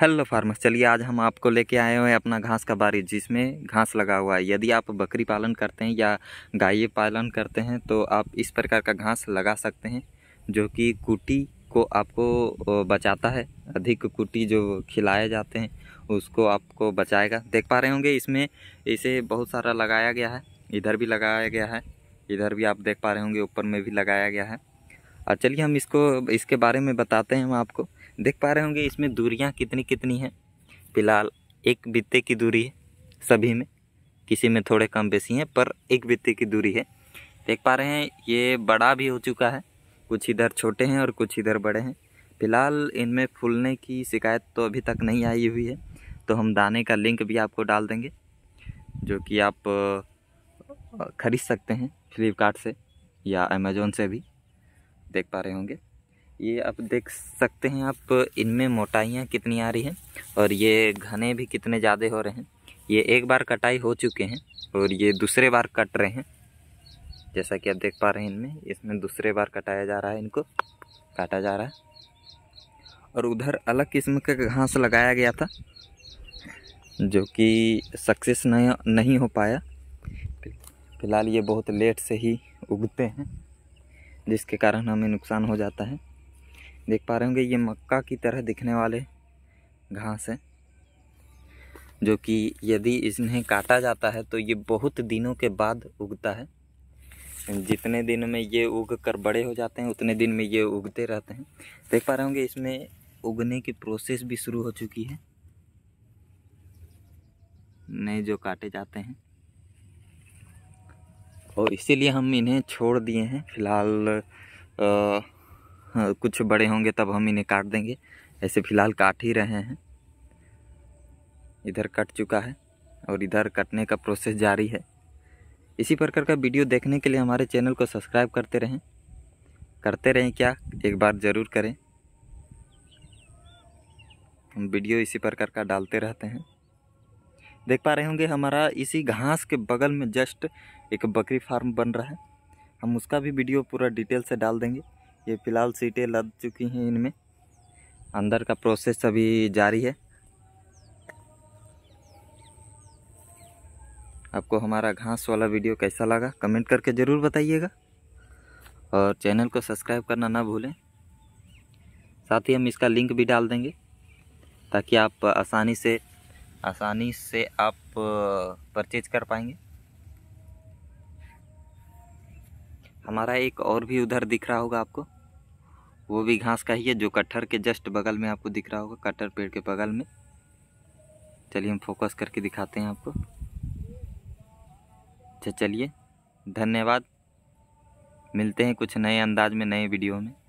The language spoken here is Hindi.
हेलो फार्मर्स चलिए आज हम आपको लेके आए हुए हैं अपना घास का बारिश जिसमें घास लगा हुआ है यदि आप बकरी पालन करते हैं या गाय पालन करते हैं तो आप इस प्रकार का घास लगा सकते हैं जो कि कुटी को आपको बचाता है अधिक कुटी जो खिलाए जाते हैं उसको आपको बचाएगा देख पा रहे होंगे इसमें इसे बहुत सारा लगाया गया है इधर भी लगाया गया है इधर भी आप देख पा रहे होंगे ऊपर में भी लगाया गया है और चलिए हम इसको इसके बारे में बताते हैं हम आपको देख पा रहे होंगे इसमें दूरियाँ कितनी कितनी हैं फिलहाल एक बित्ते की दूरी है सभी में किसी में थोड़े कम बेसी हैं पर एक बित्ते की दूरी है देख पा रहे हैं ये बड़ा भी हो चुका है कुछ इधर छोटे हैं और कुछ इधर बड़े हैं फिलहाल इनमें फूलने की शिकायत तो अभी तक नहीं आई हुई है तो हम दाने का लिंक भी आपको डाल देंगे जो कि आप ख़रीद सकते हैं फ्लिपकार्ट से या अमेज़ोन से भी देख पा रहे होंगे ये आप देख सकते हैं आप इनमें मोटाइयाँ कितनी आ रही हैं और ये घने भी कितने ज़्यादा हो रहे हैं ये एक बार कटाई हो चुके हैं और ये दूसरे बार कट रहे हैं जैसा कि आप देख पा रहे हैं इनमें इसमें दूसरे बार कटाया जा रहा है इनको काटा जा रहा है और उधर अलग किस्म का घास लगाया गया था जो कि सक्सेस नहीं नहीं हो पाया फिलहाल ये बहुत लेट से ही उगते हैं जिसके कारण हमें नुकसान हो जाता है देख पा रहे होंगे ये मक्का की तरह दिखने वाले घास हैं जो कि यदि इन्हें काटा जाता है तो ये बहुत दिनों के बाद उगता है जितने दिन में ये उग कर बड़े हो जाते हैं उतने दिन में ये उगते रहते हैं देख पा रहे होंगे इसमें उगने की प्रोसेस भी शुरू हो चुकी है नए जो काटे जाते हैं और इसीलिए हम इन्हें छोड़ दिए हैं फिलहाल हाँ, कुछ बड़े होंगे तब हम इन्हें काट देंगे ऐसे फ़िलहाल काट ही रहे हैं इधर कट चुका है और इधर कटने का प्रोसेस जारी है इसी प्रकार का वीडियो देखने के लिए हमारे चैनल को सब्सक्राइब करते रहें करते रहें क्या एक बार ज़रूर करें हम वीडियो इसी प्रकार का डालते रहते हैं देख पा रहे होंगे हमारा इसी घास के बगल में जस्ट एक बकरी फार्म बन रहा है हम उसका भी वीडियो पूरा डिटेल से डाल देंगे ये फ़िलहाल सीटें लद चुकी हैं इनमें अंदर का प्रोसेस अभी जारी है आपको हमारा घास वाला वीडियो कैसा लगा कमेंट करके ज़रूर बताइएगा और चैनल को सब्सक्राइब करना ना भूलें साथ ही हम इसका लिंक भी डाल देंगे ताकि आप आसानी से आसानी से आप परचेज कर पाएंगे हमारा एक और भी उधर दिख रहा होगा आपको वो भी घास का ही है जो कटहर के जस्ट बगल में आपको दिख रहा होगा कटहर पेड़ के बगल में चलिए हम फोकस करके दिखाते हैं आपको अच्छा चलिए धन्यवाद मिलते हैं कुछ नए अंदाज में नए वीडियो में